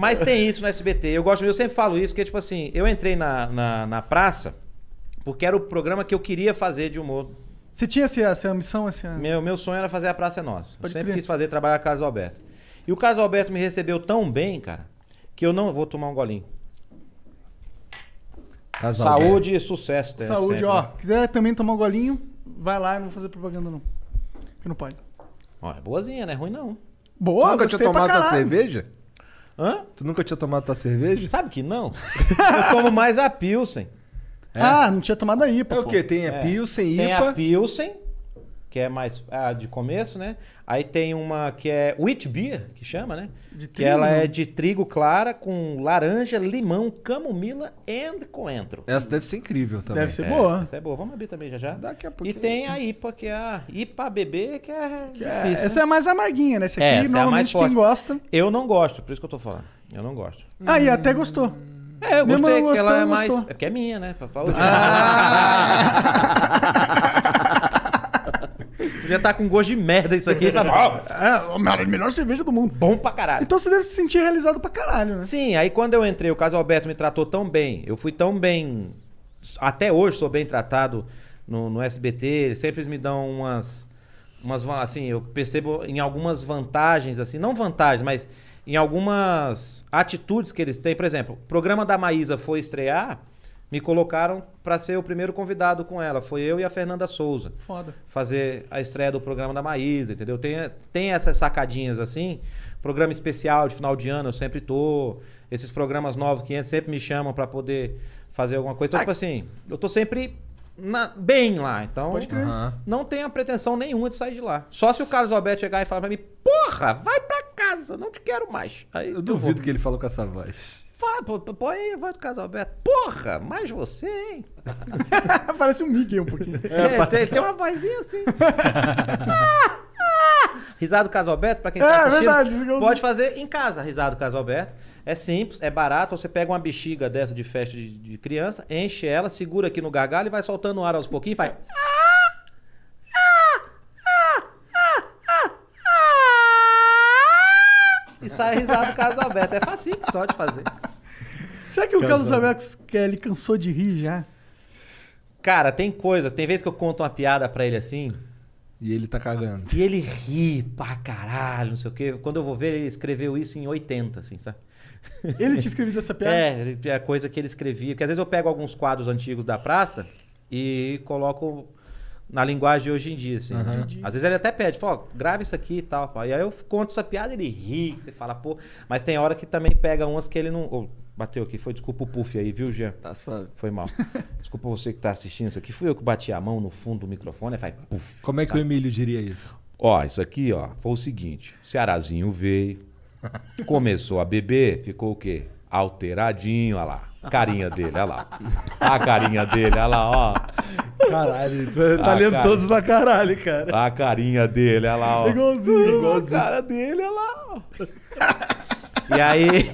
Mas tem isso no SBT. Eu gosto, eu sempre falo isso, que tipo assim, eu entrei na, na, na praça porque era o programa que eu queria fazer de humor você tinha essa, essa missão esse ano? Meu, meu sonho era fazer a Praça é Nossa. Pode eu sempre crer. quis fazer trabalhar com o Carlos Alberto. E o Carlos Alberto me recebeu tão bem, cara, que eu não. Vou tomar um golinho. Saúde e sucesso, tá Saúde, sempre. ó. Né? Quiser também tomar um golinho, vai lá, eu não vou fazer propaganda, não. Que não pode. Ó, é boazinha, né? Ruim não. Boa, Nunca tinha tomado a cerveja? Hã? Tu nunca tinha tomado tua cerveja? Sabe que não. Eu tomo mais a Pilsen. É. Ah, não tinha tomado a IPA. É o que quê? Tem a é. Pilsen, IPA. Tem a Pilsen que é mais ah, de começo, né? Aí tem uma que é wheat beer, que chama, né? De que ela é de trigo clara com laranja, limão, camomila e coentro. Essa deve ser incrível também. Deve ser é, boa. Essa é boa. Vamos abrir também já já. Daqui a pouquinho. E tem a IPA, que é a IPA bebê, que é que é- difícil. É, essa é a mais amarguinha, né? Essa aqui, é, essa é normalmente, é quem gosta... Eu não gosto, por isso que eu tô falando. Eu não gosto. Ah, hum... e até gostou. É, eu Mesmo gostei, não é gostou, né? que ela é mais... Gostou. É que é minha, né? Ah! Já tá com gosto de merda isso aqui. Tá bom. Ah, é a melhor cerveja do mundo. Bom pra caralho. Então você deve se sentir realizado pra caralho, né? Sim, aí quando eu entrei, o Caso Alberto me tratou tão bem. Eu fui tão bem. Até hoje sou bem tratado no, no SBT. Eles sempre me dão umas. Umas, assim, eu percebo em algumas vantagens, assim, não vantagens, mas em algumas atitudes que eles têm. Por exemplo, o programa da Maísa foi estrear, me colocaram para ser o primeiro convidado com ela. Foi eu e a Fernanda Souza. Foda. Fazer a estreia do programa da Maísa, entendeu? Tem, tem essas sacadinhas assim. Programa especial de final de ano, eu sempre tô. Esses programas novos que é, sempre me chamam para poder fazer alguma coisa. Então, ah, tipo assim, eu tô sempre na, bem lá. Então, Pode crer. não tenho a pretensão nenhuma de sair de lá. Só se o Carlos Alberto chegar e falar pra mim, porra, vai pra casa, não te quero mais. Aí, eu duvido vou. que ele falou com essa voz. Põe a voz do Carlos Alberto. Porra, mais você, hein? Parece um Mickey um pouquinho. É, tem, é, tem, então. uma vozinha assim. risada do Carlos Alberto, pra quem tá é, assistindo, verdade, pode fazer em casa risada do Carlos Alberto. É simples, é barato. Você pega uma bexiga dessa de festa de, de criança, enche ela, segura aqui no gargalo e vai soltando o ar aos pouquinhos e faz... e sai a risada do Carlos Alberto. É facinho só de fazer. Será que o Carlos Alberto ele cansou de rir já? Cara, tem coisa. Tem vezes que eu conto uma piada pra ele assim. E ele tá cagando. E ele ri pra caralho, não sei o quê. Quando eu vou ver, ele escreveu isso em 80, assim, sabe? Ele te escreveu essa piada? É, é a coisa que ele escrevia. Porque às vezes eu pego alguns quadros antigos da praça e coloco na linguagem de hoje em dia, assim. Uhum. Às vezes ele até pede, fala, grava isso aqui e tal, E aí eu conto essa piada, ele ri, você fala, pô. Mas tem hora que também pega umas que ele não. Oh, bateu aqui, foi desculpa o puff aí, viu, Jean? Tá suave. Foi mal. Desculpa você que tá assistindo isso aqui. Fui eu que bati a mão no fundo do microfone, aí faz puff. Como é que tá. o Emílio diria isso? Ó, isso aqui, ó, foi o seguinte: o Cearazinho veio, começou a beber, ficou o quê? alteradinho, olha lá. Carinha dele, olha lá. A carinha dele, olha lá, ó. Caralho, tu é talentoso pra caralho, cara. A carinha dele, olha lá, ó. Igualzinho, igualzinho. A cara dele, olha lá, ó. E aí.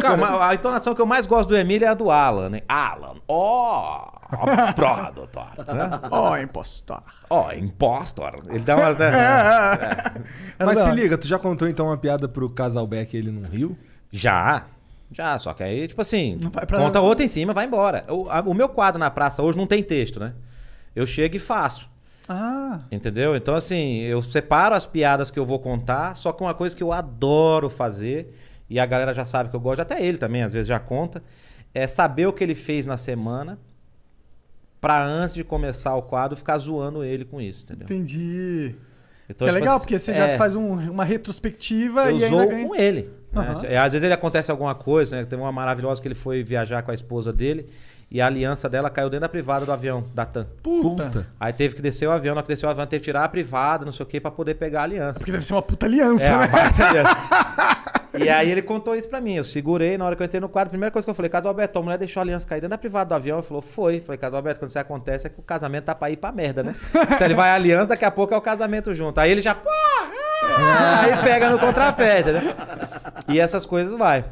Calma, a entonação que eu mais gosto do Emílio é a do Alan, né? Alan, ó. Oh. Ó, prova, doutor. Né? Ó, impostor. Ó, impostor. Ele dá umas. Né? É. é. Mas se liga, tu já contou então uma piada pro Casalbeck ele não riu? Já. Já, só que aí, tipo assim, conta outra em cima, vai embora. O, a, o meu quadro na praça hoje não tem texto, né? Eu chego e faço. Ah. Entendeu? Então, assim, eu separo as piadas que eu vou contar, só que uma coisa que eu adoro fazer, e a galera já sabe que eu gosto, até ele também, às vezes já conta, é saber o que ele fez na semana para antes de começar o quadro ficar zoando ele com isso, entendeu? Entendi. Então, que é tipo, legal, assim, porque você é, já faz um, uma retrospectiva eu e ainda ganha... com ele. Uhum. às vezes ele acontece alguma coisa, né? Tem uma maravilhosa que ele foi viajar com a esposa dele e a aliança dela caiu dentro da privada do avião, da TAM. Puta. puta. Aí teve que descer o avião, na que desceu o avião, teve que tirar a privada, não sei o que, pra poder pegar a aliança. Porque deve ser uma puta aliança, é, né? aliança. e aí ele contou isso pra mim. Eu segurei, na hora que eu entrei no quadro, a primeira coisa que eu falei, Casal Alberto, a mulher deixou a aliança cair dentro da privada do avião. Ele falou, foi. Eu falei, Casal Alberto, quando isso acontece é que o casamento tá pra ir pra merda, né? Se ele vai à aliança, daqui a pouco é o casamento junto. Aí ele já, porra! Aí pega no contrapé, né? e essas coisas vai.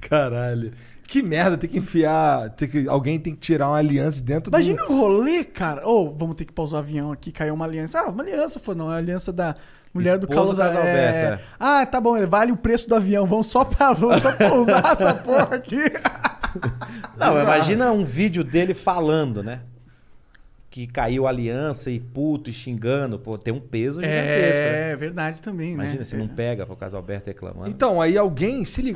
Caralho. Que merda, tem que enfiar. Tem que, alguém tem que tirar uma aliança de dentro Imagina do... o rolê, cara. Ou oh, vamos ter que pausar o avião aqui, caiu uma aliança. Ah, uma aliança, foi não. É a aliança da mulher Esposa do Carlos é... Alberto. É. Ah, tá bom, vale o preço do avião. Vamos só, pra, vamos só pousar essa porra aqui. Não, imagina um vídeo dele falando, né? que caiu aliança e puto e xingando, pô, tem um peso é, gigantesco. Né? É, né? verdade também, né? Imagina né? se é. não pega por causa do Alberto reclamando. Então, aí alguém se ligou.